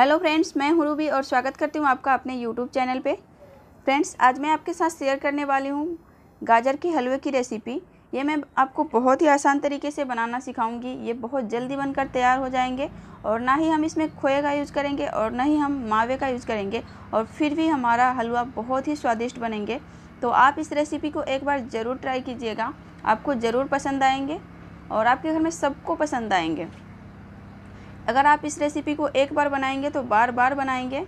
hello friends मैं हूं Ruby और स्वागत करती हूं आपका अपने यूट्यूब चैनल पे फ्रेंड्स आज मैं आपके साथ शेयर करने वाली हूं गाजर के हलवे की रेसिपी ये मैं आपको बहुत ही आसान तरीके से बनाना सिखाऊंगी ये बहुत जल्दी बनकर तैयार हो जाएंगे और ना ही हम इसमें खोए का यूज़ करेंगे और ना ही हम मावे का यूज़ करेंगे और फिर भी हमारा हलवा बहुत ही स्वादिष्ट बनेंगे तो आप इस रेसिपी को एक बार ज़रूर ट्राई कीजिएगा आपको ज़रूर पसंद आएंगे और आपके घर में सबको पसंद आएंगे अगर आप इस रेसिपी को एक बार बनाएंगे तो बार बार बनाएंगे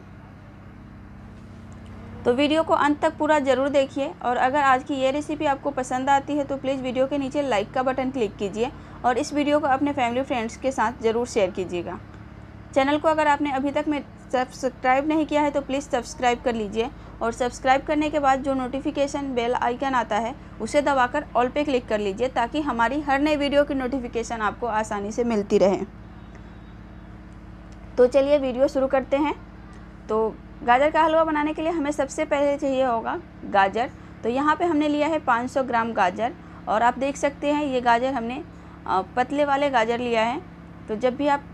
तो वीडियो को अंत तक पूरा ज़रूर देखिए और अगर आज की ये रेसिपी आपको पसंद आती है तो प्लीज़ वीडियो के नीचे लाइक का बटन क्लिक कीजिए और इस वीडियो को अपने फैमिली फ्रेंड्स के साथ ज़रूर शेयर कीजिएगा चैनल को अगर आपने अभी तक में सब्सक्राइब नहीं किया है तो प्लीज़ सब्सक्राइब कर लीजिए और सब्सक्राइब करने के बाद जो नोटिफिकेशन बेल आइकन आता है उसे दबाकर ऑल पे क्लिक कर लीजिए ताकि हमारी हर नई वीडियो की नोटिफिकेशन आपको आसानी से मिलती रहे तो चलिए वीडियो शुरू करते हैं तो गाजर का हलवा बनाने के लिए हमें सबसे पहले चाहिए होगा गाजर तो यहाँ पे हमने लिया है 500 ग्राम गाजर और आप देख सकते हैं ये गाजर हमने पतले वाले गाजर लिया है तो जब भी आप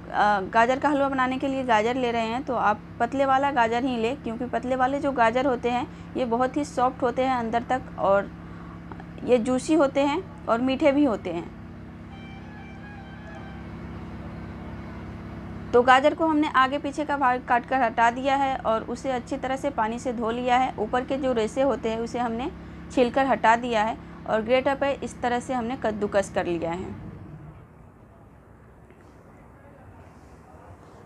गाजर का हलवा बनाने के लिए गाजर ले रहे हैं तो आप पतले वाला गाजर ही लें क्योंकि पतले वाले जो गाजर होते हैं ये बहुत ही सॉफ्ट होते हैं अंदर तक और ये जूसी होते हैं और मीठे भी होते हैं तो गाजर को हमने आगे पीछे का भाग काट कर हटा दिया है और उसे अच्छी तरह से पानी से धो लिया है ऊपर के जो रेसे होते हैं उसे हमने छिलकर हटा दिया है और ग्रेटर पर इस तरह से हमने कद्दूकस कर लिया है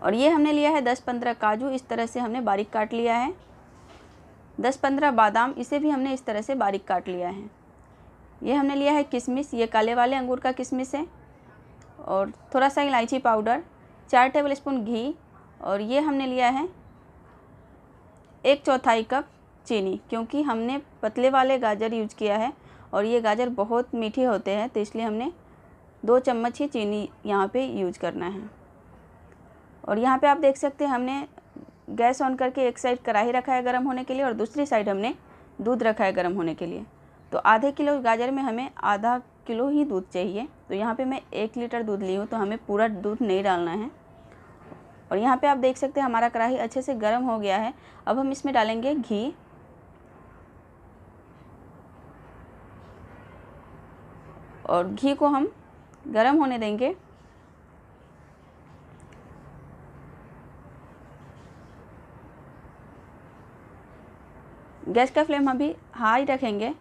और ये हमने लिया है दस पंद्रह काजू इस तरह से हमने बारीक काट लिया है दस पंद्रह बादाम इसे भी हमने इस तरह से बारीक काट लिया है ये हमने लिया है किशमिश ये काले वाले अंगूर का किशमिश है और थोड़ा सा इलायची पाउडर चार टेबल स्पून घी और ये हमने लिया है एक चौथाई कप चीनी क्योंकि हमने पतले वाले गाजर यूज किया है और ये गाजर बहुत मीठे होते हैं तो इसलिए हमने दो चम्मच ही चीनी यहाँ पे यूज करना है और यहाँ पे आप देख सकते हैं हमने गैस ऑन करके एक साइड कढ़ाई रखा है गर्म होने के लिए और दूसरी साइड हमने दूध रखा है गर्म होने के लिए तो आधे किलो गाजर में हमें आधा किलो ही दूध चाहिए तो यहाँ पे मैं एक लीटर दूध ली हूँ तो हमें पूरा दूध नहीं डालना है और यहाँ पे आप देख सकते हैं हमारा कढ़ाई अच्छे से गर्म हो गया है अब हम इसमें डालेंगे घी और घी को हम गर्म होने देंगे गैस का फ्लेम अभी हाई रखेंगे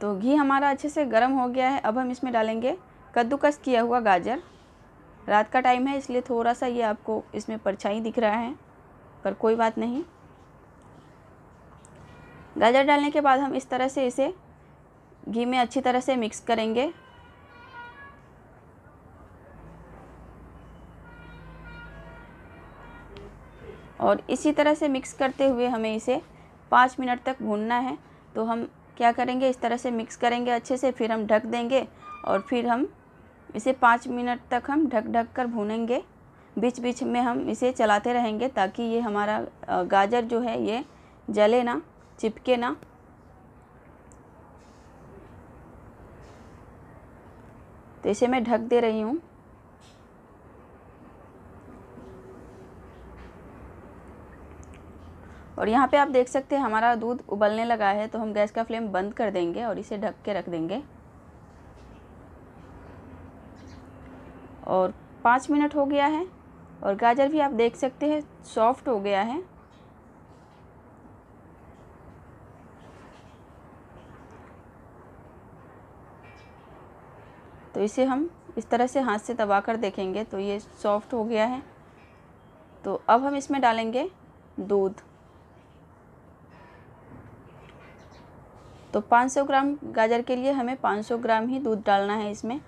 तो घी हमारा अच्छे से गर्म हो गया है अब हम इसमें डालेंगे कद्दूकस किया हुआ गाजर रात का टाइम है इसलिए थोड़ा सा ये आपको इसमें परछाई दिख रहा है पर कोई बात नहीं गाजर डालने के बाद हम इस तरह से इसे घी में अच्छी तरह से मिक्स करेंगे और इसी तरह से मिक्स करते हुए हमें इसे पाँच मिनट तक भूनना है तो हम क्या करेंगे इस तरह से मिक्स करेंगे अच्छे से फिर हम ढक देंगे और फिर हम इसे पाँच मिनट तक हम ढक ढक कर भूनेंगे बीच बीच में हम इसे चलाते रहेंगे ताकि ये हमारा गाजर जो है ये जले ना चिपके ना तो इसे मैं ढक दे रही हूँ और यहाँ पे आप देख सकते हैं हमारा दूध उबलने लगा है तो हम गैस का फ्लेम बंद कर देंगे और इसे ढक के रख देंगे और पाँच मिनट हो गया है और गाजर भी आप देख सकते हैं सॉफ्ट हो गया है तो इसे हम इस तरह से हाथ से दबा कर देखेंगे तो ये सॉफ्ट हो गया है तो अब हम इसमें डालेंगे दूध तो 500 ग्राम गाजर के लिए हमें 500 ग्राम ही दूध डालना है इसमें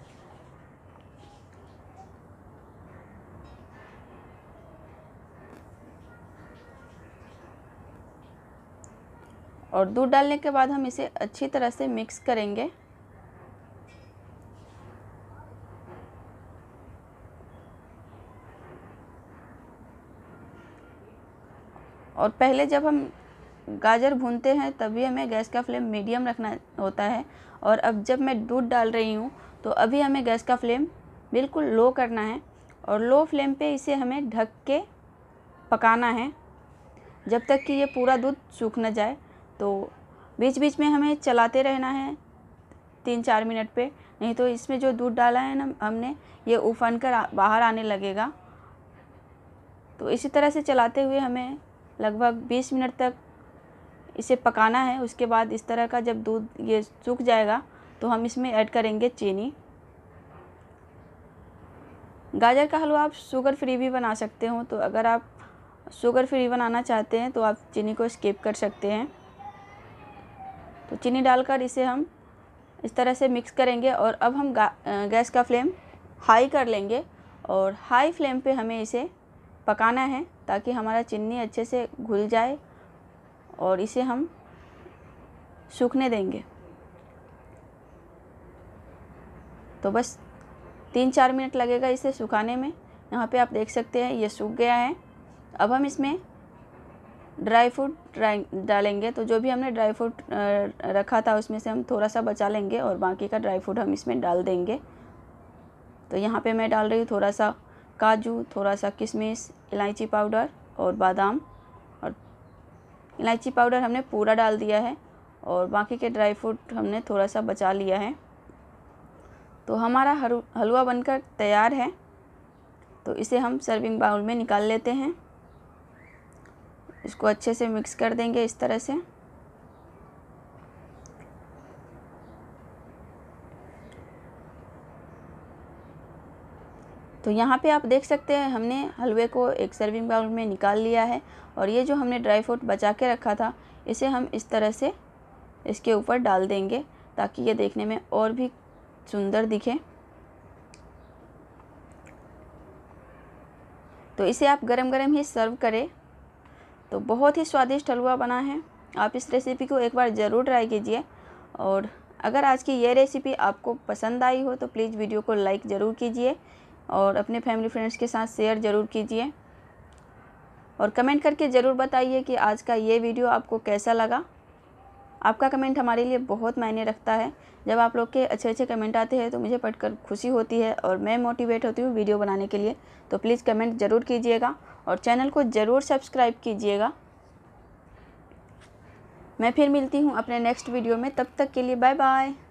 और दूध डालने के बाद हम इसे अच्छी तरह से मिक्स करेंगे और पहले जब हम गाजर भूनते हैं तभी हमें गैस का फ्लेम मीडियम रखना होता है और अब जब मैं दूध डाल रही हूँ तो अभी हमें गैस का फ्लेम बिल्कुल लो करना है और लो फ्लेम पे इसे हमें ढक के पकाना है जब तक कि ये पूरा दूध सूख न जाए तो बीच बीच में हमें चलाते रहना है तीन चार मिनट पे नहीं तो इसमें जो दूध डाला है ना हमने ये उफन कर बाहर आने लगेगा तो इसी तरह से चलाते हुए हमें लगभग बीस मिनट तक इसे पकाना है उसके बाद इस तरह का जब दूध ये सूख जाएगा तो हम इसमें ऐड करेंगे चीनी गाजर का हलवा आप शुगर फ्री भी बना सकते हो तो अगर आप शुगर फ्री बनाना चाहते हैं तो आप चीनी को स्किप कर सकते हैं तो चीनी डालकर इसे हम इस तरह से मिक्स करेंगे और अब हम गैस का फ्लेम हाई कर लेंगे और हाई फ्लेम पे हमें इसे पकाना है ताकि हमारा चीनी अच्छे से घुल जाए और इसे हम सूखने देंगे तो बस तीन चार मिनट लगेगा इसे सुखाने में यहाँ पे आप देख सकते हैं ये सूख गया है अब हम इसमें ड्राई फ्रूट डालेंगे तो जो भी हमने ड्राई फ्रूट रखा था उसमें से हम थोड़ा सा बचा लेंगे और बाकी का ड्राई फ्रूट हम इसमें डाल देंगे तो यहाँ पे मैं डाल रही हूँ थोड़ा सा काजू थोड़ा सा किशमिश इलायची पाउडर और बादाम और इलायची पाउडर हमने पूरा डाल दिया है और बाकी के ड्राई फ्रूट हमने थोड़ा सा बचा लिया है तो हमारा हलवा बनकर तैयार है तो इसे हम सर्विंग बाउल में निकाल लेते हैं इसको अच्छे से मिक्स कर देंगे इस तरह से तो यहाँ पे आप देख सकते हैं हमने हलवे को एक सर्विंग बाउल में निकाल लिया है और ये जो हमने ड्राई फ्रूट बचा के रखा था इसे हम इस तरह से इसके ऊपर डाल देंगे ताकि ये देखने में और भी सुंदर दिखे तो इसे आप गरम गरम ही सर्व करें तो बहुत ही स्वादिष्ट हलवा बना है आप इस रेसिपी को एक बार ज़रूर ट्राई कीजिए और अगर आज की ये रेसिपी आपको पसंद आई हो तो प्लीज़ वीडियो को लाइक ज़रूर कीजिए और अपने फैमिली फ्रेंड्स के साथ शेयर ज़रूर कीजिए और कमेंट करके ज़रूर बताइए कि आज का ये वीडियो आपको कैसा लगा आपका कमेंट हमारे लिए बहुत मायने रखता है जब आप लोग के अच्छे अच्छे कमेंट आते हैं तो मुझे पढ़कर खुशी होती है और मैं मोटिवेट होती हूँ वीडियो बनाने के लिए तो प्लीज़ कमेंट ज़रूर कीजिएगा और चैनल को ज़रूर सब्सक्राइब कीजिएगा मैं फिर मिलती हूँ अपने नेक्स्ट वीडियो में तब तक के लिए बाय बाय